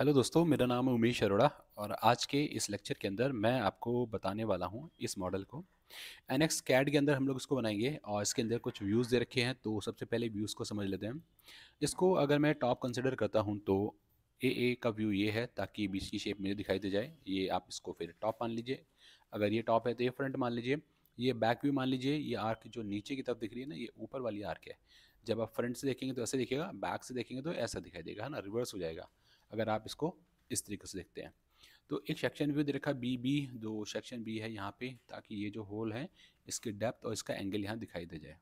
hello दोस्तों मेरा नाम है उमेश अरोड़ा और आज के इस लेक्चर के अंदर मैं आपको बताने वाला हूं इस मॉडल को एन एक्स कैड के अंदर हम लोग इसको बनाएंगे और इसके अंदर कुछ व्यूज़ दे रखे हैं तो सबसे पहले व्यूज़ को समझ लेते हैं इसको अगर मैं टॉप कंसिडर करता हूं तो ए ए का व्यू ये है ताकि बीच की शेप मुझे दिखाई दे जाए ये आप इसको फिर टॉप मान लीजिए अगर ये टॉप है तो ये फ्रंट मान लीजिए ये बैक व्यू मान लीजिए ये आर्क जो नीचे की तरफ दिख रही है ना ये ऊपर वाली आर्क है जब आप फ्रंट से देखेंगे तो ऐसे दिखेगा बैक से देखेंगे तो ऐसा दिखाई देगा है ना रिवर्स हो जाएगा अगर आप इसको इस तरीके से देखते हैं तो एक सेक्शन व्यू दे रखा बी बी जो सेक्शन बी है यहाँ पे ताकि ये जो होल है इसकी डेप्थ और इसका एंगल यहाँ दिखाई दे जाए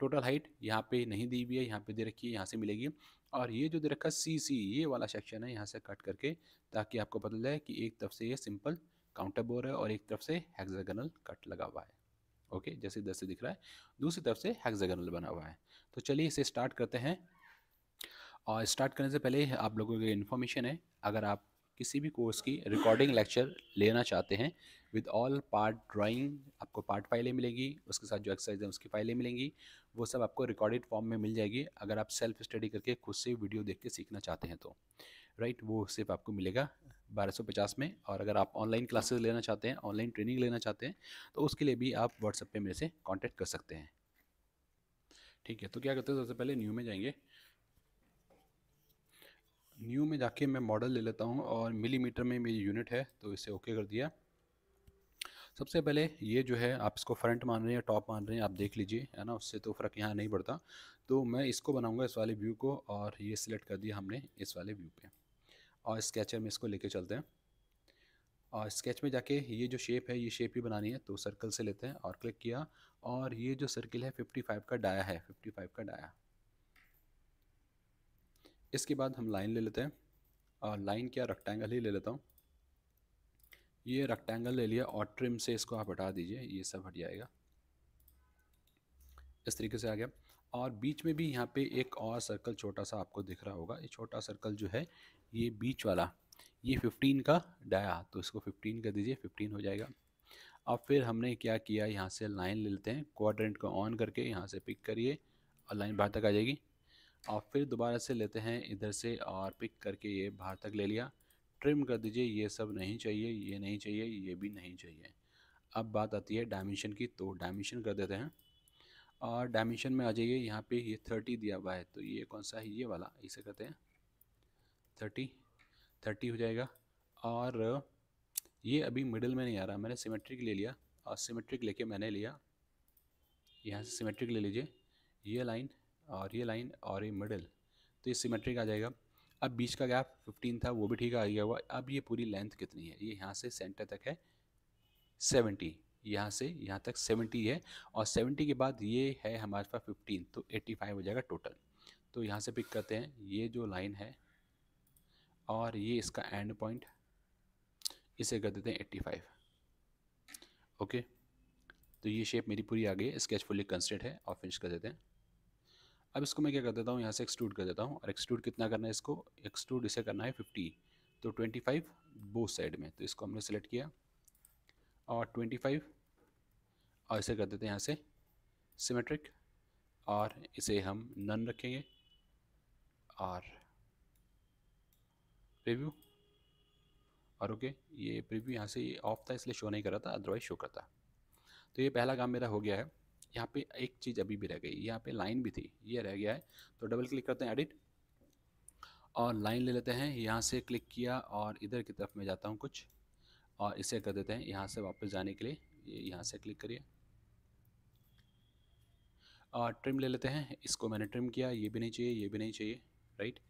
टोटल हाइट यहाँ पे नहीं दी हुई है यहाँ पे दे रखी है यहाँ से मिलेगी और ये जो दे रखा सी सी ये वाला सेक्शन है यहाँ से कट करके ताकि आपको पता जाए कि एक तरफ से ये सिंपल काउंटर बोर है और एक तरफ से हेक्सागोनल कट लगा हुआ है ओके जैसे इधर से दिख रहा है दूसरी तरफ से हेक्सागोनल बना हुआ है तो चलिए इसे स्टार्ट करते हैं और स्टार्ट करने से पहले आप लोगों के इन्फॉर्मेशन है अगर आप किसी भी कोर्स की रिकॉर्डिंग लेक्चर लेना चाहते हैं विद ऑल पार्ट ड्राइंग आपको पार्ट फाइलें मिलेगी उसके साथ जो एक्सरसाइज है उसकी फाइलें मिलेंगी वो सब आपको रिकॉर्डेड फॉर्म में मिल जाएगी अगर आप सेल्फ स्टडी करके खुद से वीडियो देख के सीखना चाहते हैं तो राइट right, वो सिर्फ आपको मिलेगा 1250 में और अगर आप ऑनलाइन क्लासेस लेना चाहते हैं ऑनलाइन ट्रेनिंग लेना चाहते हैं तो उसके लिए भी आप व्हाट्सएप पे मेरे से कांटेक्ट कर सकते हैं ठीक है तो क्या करते हैं सबसे पहले न्यू में जाएंगे न्यू में जाके मैं मॉडल ले लेता हूँ और मिलीमीटर में मेरी यूनिट है तो इसे ओके कर दिया सबसे पहले ये जो है आप इसको फ्रंट मान रहे हैं या टॉप मान रहे हैं आप देख लीजिए है ना उससे तो फ़र्क यहाँ नहीं पड़ता तो मैं इसको बनाऊँगा इस वाले व्यू को और ये सिलेक्ट कर दिया हमने इस वाले व्यू पे और स्केचर में इसको लेके चलते हैं और स्केच में जाके ये जो शेप है ये शेप ही बनानी है तो सर्कल से लेते हैं और क्लिक किया और ये जो सर्कल है 55 का डाया है 55 का डाया इसके बाद हम लाइन ले लेते हैं और लाइन क्या रेक्टेंगल ही ले लेता हूँ ये रेक्टेंगल ले लिया और ट्रिम से इसको आप हटा दीजिए ये सब हट जाएगा इस तरीके से आ गया और बीच में भी यहाँ पे एक और सर्कल छोटा सा आपको दिख रहा होगा ये छोटा सर्कल जो है ये बीच वाला ये 15 का डाया तो इसको 15 कर दीजिए 15 हो जाएगा अब फिर हमने क्या किया यहाँ से लाइन ले लेते हैं क्वाड्रेंट को ऑन करके यहाँ से पिक करिए और लाइन बाहर तक आ जाएगी और फिर दोबारा से लेते हैं इधर से और पिक करके ये बाहर तक ले लिया ट्रिम कर दीजिए ये सब नहीं चाहिए ये नहीं चाहिए ये भी नहीं चाहिए अब बात आती है डायमेंशन की तो डायमेंशन कर देते हैं और डायमेंशन में आ जाइए यहाँ पे ये थर्टी दिया हुआ है तो ये कौन सा है ये वाला इसे कहते हैं थर्टी थर्टी हो जाएगा और ये अभी मिडिल में नहीं आ रहा मैंने सिमेट्रिक ले लिया और सिमेट्रिक लेके मैंने लिया यहाँ से सिमेट्रिक ले लीजिए ये लाइन और ये लाइन और ये मिडल तो ये सिमेट्रिक आ जाएगा अब बीच का गैप 15 था वो भी ठीक आ गया हुआ अब ये पूरी लेंथ कितनी है ये यहाँ से सेंटर तक है 70 यहाँ से यहाँ तक 70 है और 70 के बाद ये है हमारे पास 15 तो 85 हो जाएगा टोटल तो यहाँ से पिक करते हैं ये जो लाइन है और ये इसका एंड पॉइंट इसे कर देते हैं फाइव ओके तो ये शेप मेरी पूरी आ गई है स्केच फुल्ली कंस्टेंट है और फिनिश कर देते हैं अब इसको मैं क्या कर देता हूँ यहाँ से एक्सट्रूड कर देता हूँ और एक्सट्रूड कितना करना है इसको एक्सट्रूड इसे करना है फिफ्टी तो ट्वेंटी फाइव बो साइड में तो इसको हमने सेलेक्ट किया और ट्वेंटी फाइव और इसे कर देते हैं यहाँ से सिमेट्रिक और इसे हम नन रखेंगे और प्रीव्यू और ओके ये प्रीव्यू यहाँ से ऑफ था इसलिए शो नहीं कर रहा था अदरवाइज शो करता तो ये पहला काम मेरा हो गया है यहाँ पे एक चीज़ अभी भी रह गई यहाँ पे लाइन भी थी ये रह गया है तो डबल क्लिक करते हैं एडिट और लाइन ले लेते हैं यहाँ से क्लिक किया और इधर की तरफ मैं जाता हूँ कुछ और इसे कर देते हैं यहाँ से वापस जाने के लिए यहाँ से क्लिक करिए और ट्रिम ले लेते हैं इसको मैंने ट्रिम किया ये भी नहीं चाहिए ये भी नहीं चाहिए राइट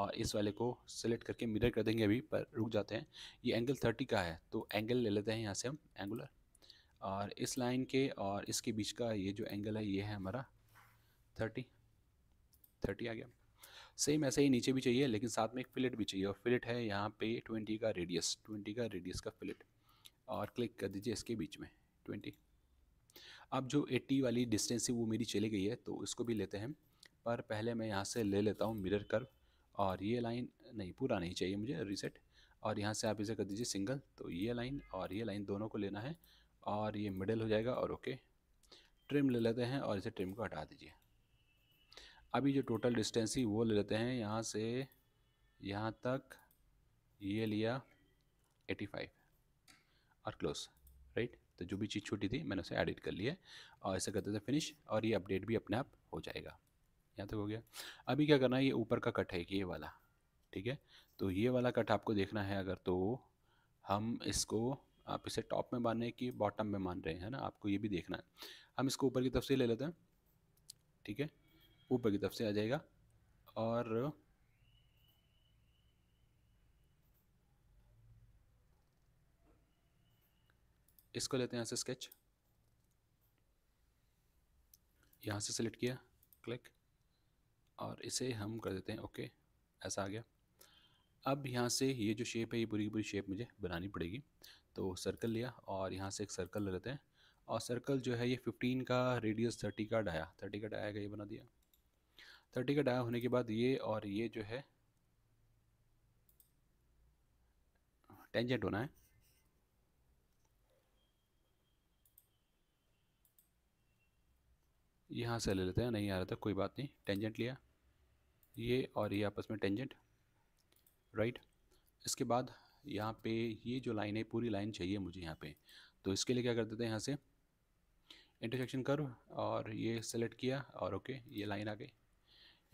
और इस वाले को सिलेक्ट करके मिरर कर देंगे अभी पर रुक जाते हैं ये एंगल थर्टी का है तो एंगल ले लेते हैं यहाँ से हम एंगुलर और इस लाइन के और इसके बीच का ये जो एंगल है ये है हमारा थर्टी थर्टी आ गया सेम ऐसे ही नीचे भी चाहिए लेकिन साथ में एक फिलेट भी चाहिए और फिलेट है यहाँ पे ट्वेंटी का रेडियस ट्वेंटी का रेडियस का फिलेट और क्लिक कर दीजिए इसके बीच में ट्वेंटी अब जो एट्टी वाली डिस्टेंस है वो मेरी चली गई है तो इसको भी लेते हैं पर पहले मैं यहाँ से ले लेता हूँ मिरर कर और ये लाइन नहीं पूरा नहीं चाहिए मुझे रिसेट और यहाँ से आप इसे कर दीजिए सिंगल तो ये लाइन और ये लाइन दोनों को लेना है और ये मिडल हो जाएगा और ओके ट्रिम ले लेते हैं और इसे ट्रिम को हटा दीजिए अभी जो टोटल डिस्टेंस ही वो ले लेते हैं यहाँ से यहाँ तक ये लिया 85 और क्लोज राइट तो जो भी चीज़ छोटी थी मैंने उसे एडिट कर लिया और ऐसे करते थे फिनिश और ये अपडेट भी अपने आप हो जाएगा यहाँ तक हो गया अभी क्या करना है ये ऊपर का कट है कि ये वाला ठीक है तो ये वाला कट आपको देखना है अगर तो हम इसको आप इसे टॉप में मान रहे हैं कि बॉटम में मान रहे हैं ना आपको ये भी देखना है हम इसको ऊपर की तरफ से ले लेते हैं ठीक है ऊपर की तरफ से आ जाएगा और इसको लेते हैं यहाँ से स्केच यहाँ से सेलेक्ट किया क्लिक और इसे हम कर देते हैं ओके ऐसा आ गया अब यहाँ से ये जो शेप है ये पूरी की पूरी शेप मुझे बनानी पड़ेगी तो सर्कल लिया और यहाँ से एक सर्कल ले लेते हैं और सर्कल जो है ये फिफ्टीन का रेडियस थर्टी का डाया थर्टी का डाया का ये बना दिया थर्टी का डाया होने के बाद ये और ये जो है टेंजेंट होना है यहाँ से ले लेते हैं नहीं आ रहा था कोई बात नहीं टेंजेंट लिया ये और ये आपस में टेंजेंट राइट इसके बाद यहाँ पे ये जो लाइन है पूरी लाइन चाहिए मुझे यहाँ पे तो इसके लिए क्या कर देते हैं यहाँ से इंटरसेक्शन कर और ये सेलेक्ट किया और ओके ये लाइन आ गई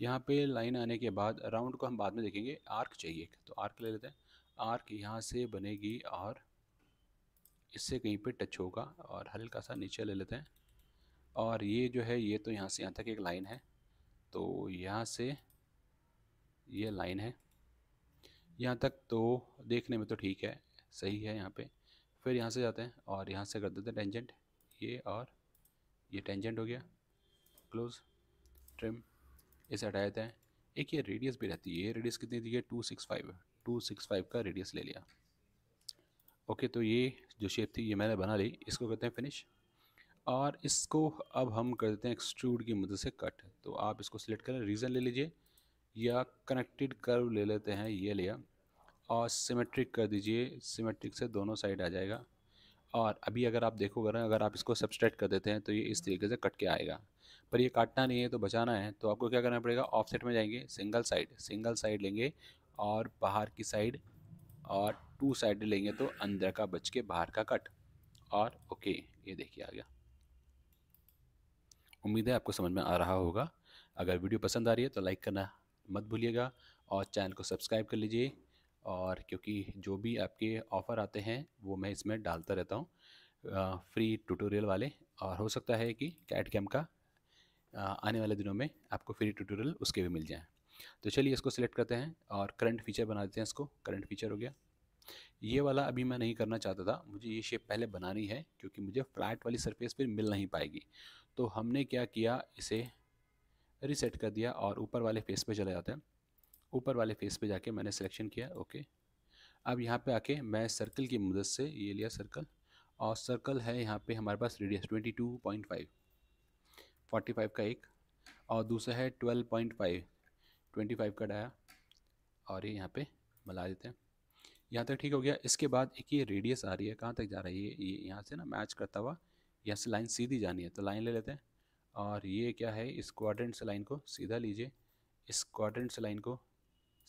यहाँ पे लाइन आने के बाद राउंड को हम बाद में देखेंगे आर्क चाहिए तो आर्क ले लेते हैं आर्क यहाँ से बनेगी और इससे कहीं पर टच होगा और हल्का सा नीचे ले लेते हैं और ये जो है ये तो यहाँ से यहाँ तक एक लाइन है तो यहाँ से ये लाइन है यहाँ तक तो देखने में तो ठीक है सही है यहाँ पे फिर यहाँ से जाते हैं और यहाँ से कर देते हैं टेंजेंट ये और ये टेंजेंट हो गया क्लोज ट्रिम इसे हटा देते हैं एक ये रेडियस भी रहती है ये रेडियस कितनी दी है two six five two six five का रेडियस ले लिया ओके तो ये जो शेप थी ये मैंने बना ली इसको करते हैं फिनिश और इसको अब हम कर देते हैं एक्सट्रूड की मदद से कट तो आप इसको सिलेक्ट करें रीज़न ले लीजिए या कनेक्टेड कर्व ले लेते हैं ये लिया और सिमेट्रिक कर दीजिए सिमेट्रिक से दोनों साइड आ जाएगा और अभी अगर आप देखोगे ना अगर आप इसको सब्सट्रैक्ट कर देते हैं तो ये इस तरीके से कट के आएगा पर ये काटना नहीं है तो बचाना है तो आपको क्या करना पड़ेगा ऑफसेट में जाएंगे सिंगल साइड सिंगल साइड लेंगे और बाहर की साइड और टू साइड लेंगे तो अंदर का बच के बाहर का कट और ओके ये देखिए आ गया उम्मीद है आपको समझ में आ रहा होगा अगर वीडियो पसंद आ रही है तो लाइक करना मत भूलिएगा और चैनल को सब्सक्राइब कर लीजिए और क्योंकि जो भी आपके ऑफ़र आते हैं वो मैं इसमें डालता रहता हूँ फ्री ट्यूटोरियल वाले और हो सकता है कि कैट कैम का आने वाले दिनों में आपको फ्री ट्यूटोरियल उसके भी मिल जाएँ तो चलिए इसको सिलेक्ट करते हैं और करंट फीचर बना देते हैं इसको करंट फीचर हो गया ये वाला अभी मैं नहीं करना चाहता था मुझे ये शेप पहले बनानी है क्योंकि मुझे फ्लैट वाली सरफेस पर मिल नहीं पाएगी तो हमने क्या किया इसे रीसेट कर दिया और ऊपर वाले फेस पे चला जाता है ऊपर वाले फेस पे जाके मैंने सिलेक्शन किया ओके अब यहाँ पे आके मैं सर्कल की मदद से ये लिया सर्कल और सर्कल है यहाँ पे हमारे पास radius twenty two point five forty five का एक और दूसरा है twelve point five twenty five का डाया और ये यहाँ पे मिला देते हैं यहाँ तक ठीक हो गया इसके बाद एक ये रेडियस आ रही है कहाँ तक जा रही है ये यहाँ से ना मैच करता हुआ यहाँ से लाइन सीधी जानी है तो लाइन ले लेते हैं और ये क्या है इस क्वाड्रेंट से लाइन को सीधा लीजिए इस क्वाड्रेंट से लाइन को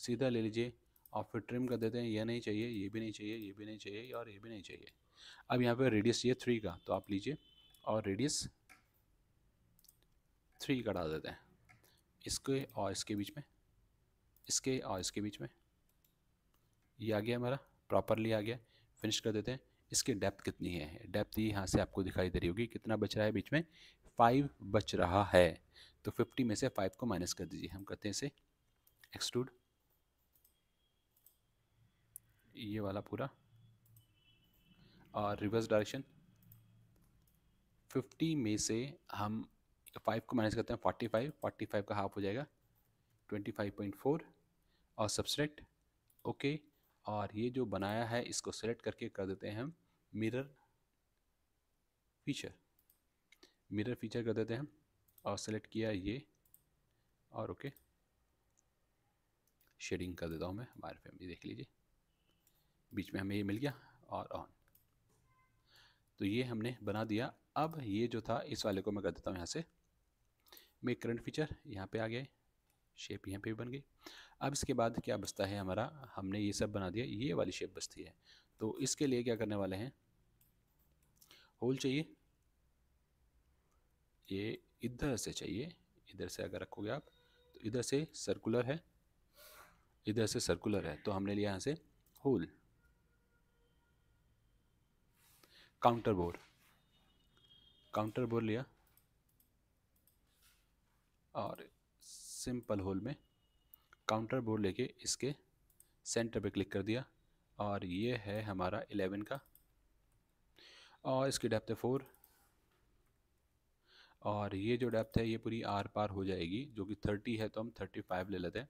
सीधा ले लीजिए और फिर ट्रिम कर देते हैं यह नहीं चाहिए ये भी नहीं चाहिए ये भी नहीं चाहिए और ये भी नहीं चाहिए अब यहाँ पर रेडियस ये थ्री का तो आप लीजिए और रेडियस थ्री का डाल देते हैं इसके और इसके बीच में इसके और इसके बीच में ये आ गया हमारा प्रॉपरली आ गया फिनिश कर देते हैं इसकी डेप्थ कितनी है डेप्थ यहाँ से आपको दिखाई दे रही होगी कितना बच रहा है बीच में फाइव बच रहा है तो फिफ्टी में से फाइव को माइनस कर दीजिए हम करते हैं इसे एक्सट्रूड ये वाला पूरा और रिवर्स डायरेक्शन फिफ्टी में से हम फाइव को माइनस करते हैं फोर्टी फाइव फोर्टी फाइव का हाफ हो जाएगा ट्वेंटी फाइव पॉइंट फोर और सब्सट्रैक्ट ओके और ये जो बनाया है इसको सेलेक्ट करके कर देते हैं हम मिरर फीचर मिरर फीचर कर देते हैं और सेलेक्ट किया ये और ओके शेडिंग कर देता हूँ मैं हमारे फैमिली देख लीजिए बीच में हमें ये मिल गया और ऑन तो ये हमने बना दिया अब ये जो था इस वाले को मैं कर देता हूँ यहाँ से मैं करंट फीचर यहाँ पे आ गए शेप यहाँ पे भी बन गई अब इसके बाद क्या बचता है हमारा हमने ये सब बना दिया ये वाली शेप बचती है तो इसके लिए क्या करने वाले हैं होल चाहिए ये इधर से चाहिए इधर से अगर रखोगे आप तो इधर से सर्कुलर है इधर से सर्कुलर है तो हमने लिया यहाँ से hole counter bore counter bore लिया और सिंपल होल में काउंटर बोर्ड लेके इसके सेंटर पे क्लिक कर दिया और ये है हमारा एलेवन का और इसकी डेप्थ है फोर और ये जो डेप्थ है ये पूरी आर पार हो जाएगी जो कि थर्टी है तो हम थर्टी फाइव ले लेते हैं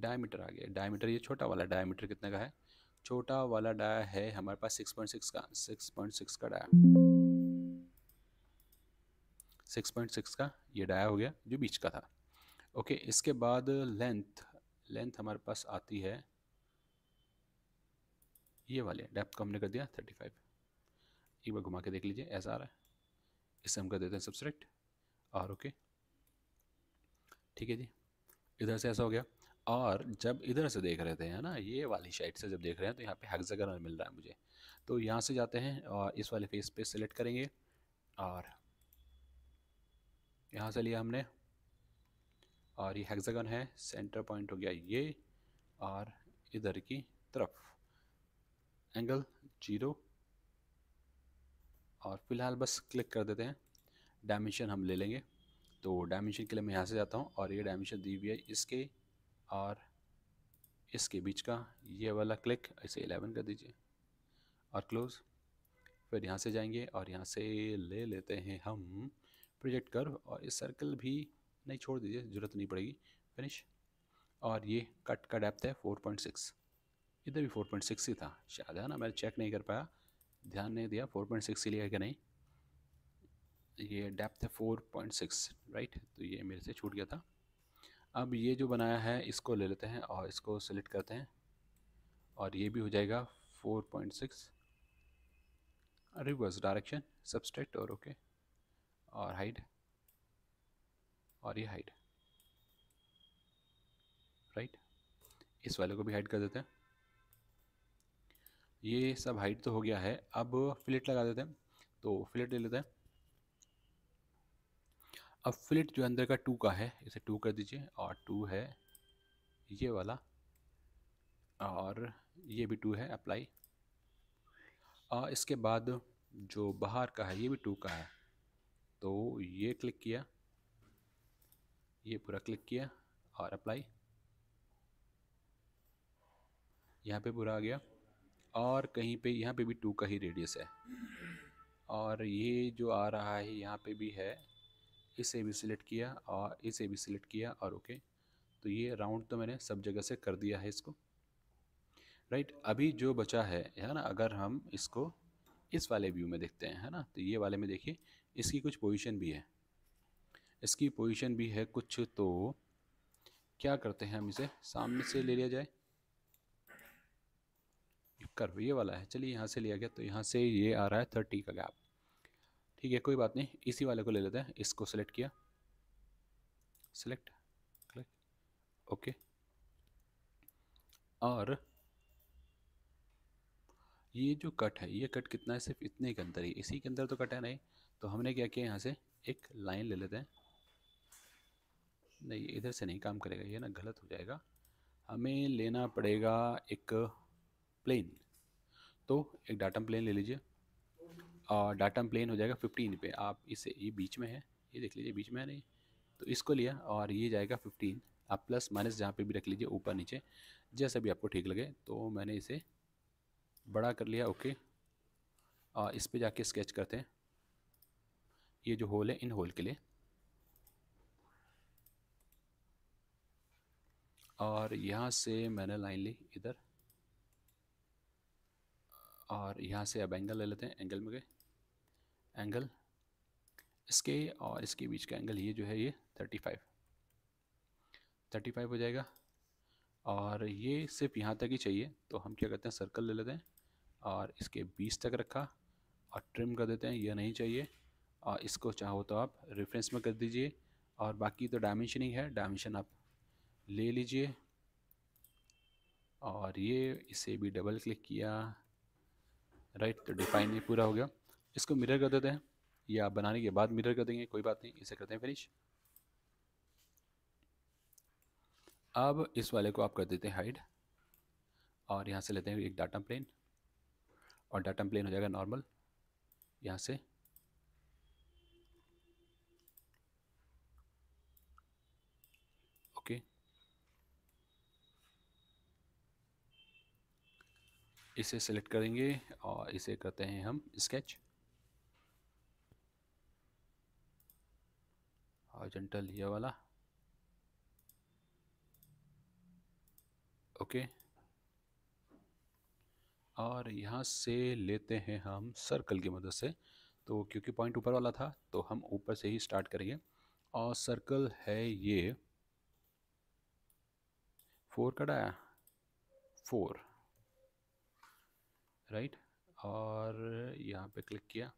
डायमीटर आ गया डायमीटर ये छोटा वाला डायमीटर कितने का है छोटा वाला डाया है हमारे पास सिक्स पॉइंट सिक्स का सिक्स पॉइंट सिक्स का डाया सिक्स पॉइंट सिक्स का ये डाया हो गया जो बीच का था ओके इसके बाद लेंथ लेंथ हमारे पास आती है ये वाले डेप्थ को हमने कर दिया थर्टी फाइव एक बार घुमा के देख लीजिए ऐसा आ रहा है इसे हम कर देते हैं सब्सट्रैक्ट आर ओके ठीक है जी इधर से ऐसा हो गया और जब इधर से देख रहे थे है ना ये वाली साइड से जब देख रहे हैं तो यहाँ पे हेक्सागोनल मिल रहा है मुझे तो यहाँ से जाते हैं और इस वाले फेस पे सिलेक्ट करेंगे और यहाँ से लिया हमने और ये हैगजगन है सेंटर पॉइंट हो गया ये और इधर की तरफ एंगल जीरो और फिलहाल बस क्लिक कर देते हैं डायमेंशन हम ले लेंगे तो डायमेंशन के लिए मैं यहाँ से जाता हूँ और ये डायमेंशन दी हुई है इसके और इसके बीच का ये वाला क्लिक इसे एलेवन कर दीजिए और क्लोज़ फिर यहाँ से जाएंगे और यहाँ से ले लेते हैं हम प्रोजेक्ट कर और इस सर्कल भी नहीं छोड़ दीजिए ज़रूरत नहीं पड़ेगी फिनिश और ये कट का डेप्थ है 4.6 इधर भी 4.6 ही था शायद है ना मैं चेक नहीं कर पाया ध्यान नहीं दिया 4.6 के लिए लिया कि नहीं ये डेप्थ है 4.6 राइट तो ये मेरे से छूट गया था अब ये जो बनाया है इसको ले लेते हैं और इसको सेलेक्ट करते हैं और ये भी हो जाएगा 4.6 रिवर्स डायरेक्शन सबस्ट्रेक्ट और ओके और हाइड और ये हाइड राइट इस वाले को भी हाइड कर देते हैं ये सब हाइट तो हो गया है अब फ्लिट लगा देते हैं तो फ्लिट ले लेते हैं अब फ्लिट जो अंदर का टू का है इसे टू कर दीजिए और टू है ये वाला और ये भी टू है अप्लाई और इसके बाद जो बाहर का है ये भी टू का है तो ये क्लिक किया ये पूरा क्लिक किया और अप्लाई यहाँ पे पूरा आ गया और कहीं पे यहाँ पे भी टू का ही रेडियस है और ये जो आ रहा है यहाँ पे भी है इसे भी सिलेक्ट किया और इसे भी सिलेक्ट किया और ओके तो ये राउंड तो मैंने सब जगह से कर दिया है इसको राइट अभी जो बचा है है ना अगर हम इसको इस वाले व्यू में देखते हैं है ना तो ये वाले में देखिए इसकी कुछ पोजीशन भी है इसकी पोजीशन भी है कुछ तो क्या करते हैं हम इसे सामने से ले लिया जाए कर्व ये वाला है चलिए यहाँ से लिया गया तो यहाँ से ये आ रहा है थर्टी का गैप ठीक है कोई बात नहीं इसी वाले को ले लेते हैं इसको सेलेक्ट किया सेलेक्ट क्लिक ओके और ये जो कट है ये कट कितना है सिर्फ इतने के अंदर ही इसी के अंदर तो कट है नहीं तो हमने क्या किया यहाँ से एक लाइन ले लेते हैं नहीं इधर से नहीं काम करेगा ये ना गलत हो जाएगा हमें लेना पड़ेगा एक प्लेन तो एक डाटम प्लेन ले लीजिए और डाटम प्लेन हो जाएगा फिफ्टीन पे आप इसे ये बीच में है ये देख लीजिए बीच में है नहीं तो इसको लिया और ये जाएगा फिफ्टीन आप प्लस माइनस जहाँ पे भी रख लीजिए ऊपर नीचे जैसा भी आपको ठीक लगे तो मैंने इसे बड़ा कर लिया ओके और इस पर जाके स्केच करते हैं ये जो होल है इन होल के लिए और यहाँ से मैंने लाइन ली इधर और यहाँ से अब एंगल ले लेते हैं एंगल में गए एंगल इसके और इसके बीच का एंगल ये जो है ये थर्टी फाइव थर्टी फाइव हो जाएगा और ये सिर्फ यहाँ तक ही चाहिए तो हम क्या करते हैं सर्कल ले लेते हैं और इसके बीस तक रखा और ट्रिम कर देते हैं यह नहीं चाहिए और इसको चाहो तो आप रेफरेंस में कर दीजिए और बाकी तो डायमेंशनिंग है डायमेंशन आप ले लीजिए और ये इसे भी डबल क्लिक किया राइट तो डिफाइन ये पूरा हो गया इसको मिरर कर देते हैं या बनाने के बाद मिरर कर देंगे कोई बात नहीं इसे करते हैं फिनिश अब इस वाले को आप कर देते हैं हाइड और यहाँ से लेते हैं एक डाटा प्लेन और डाटा प्लेन हो जाएगा नॉर्मल यहाँ से इसे सेलेक्ट करेंगे और इसे करते हैं हम स्केच हॉरिजॉन्टल ये वाला ओके और यहाँ से लेते हैं हम सर्कल की मदद से तो क्योंकि पॉइंट ऊपर वाला था तो हम ऊपर से ही स्टार्ट करेंगे और सर्कल है ये फोर कटाया फोर राइट और यहाँ पे क्लिक किया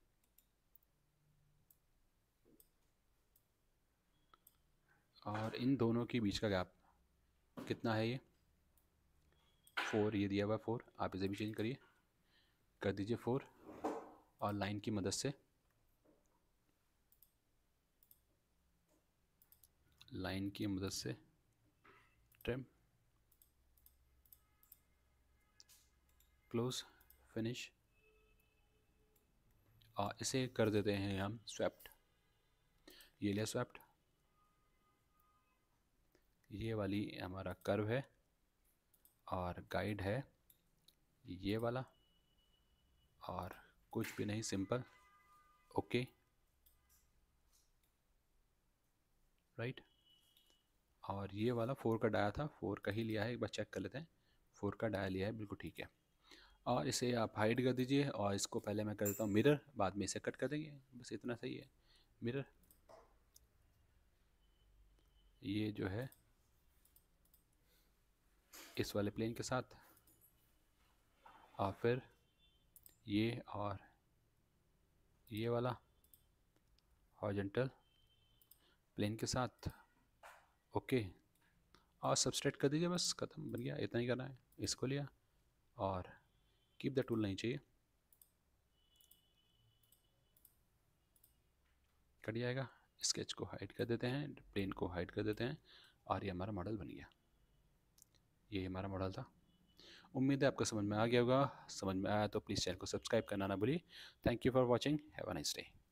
और इन दोनों के बीच का गैप कितना है ये फोर ये दिया हुआ फोर आप इसे भी चेंज करिए कर दीजिए फोर और लाइन की मदद से लाइन की मदद से ट्रिम क्लोज़ फिनिश और इसे कर देते हैं हम स्वेप्ट ये लिया स्वेप्ट ये वाली हमारा कर्व है और गाइड है ये वाला और कुछ भी नहीं सिंपल ओके राइट और ये वाला फोर का डाया था फोर का ही लिया है एक बार चेक कर लेते हैं फोर का डाया लिया है बिल्कुल ठीक है और इसे आप हाइड कर दीजिए और इसको पहले मैं कर देता हूँ मिरर बाद में इसे कट कर देंगे बस इतना सही है मिरर ये जो है इस वाले प्लेन के साथ और फिर ये और ये वाला हॉर्जेंटल प्लेन के साथ ओके और सबस्ट्रेट कर दीजिए बस ख़त्म बन गया इतना ही करना है इसको लिया और कीप द टूल नहीं चाहिए कट जाएगा स्केच को हाइड कर देते हैं प्लेन को हाइड कर देते हैं और ये हमारा मॉडल बन गया ये हमारा मॉडल था उम्मीद है आपको समझ में आ गया होगा समझ में आया तो प्लीज़ चैनल को सब्सक्राइब करना ना भूलिए thank you for watching have a nice day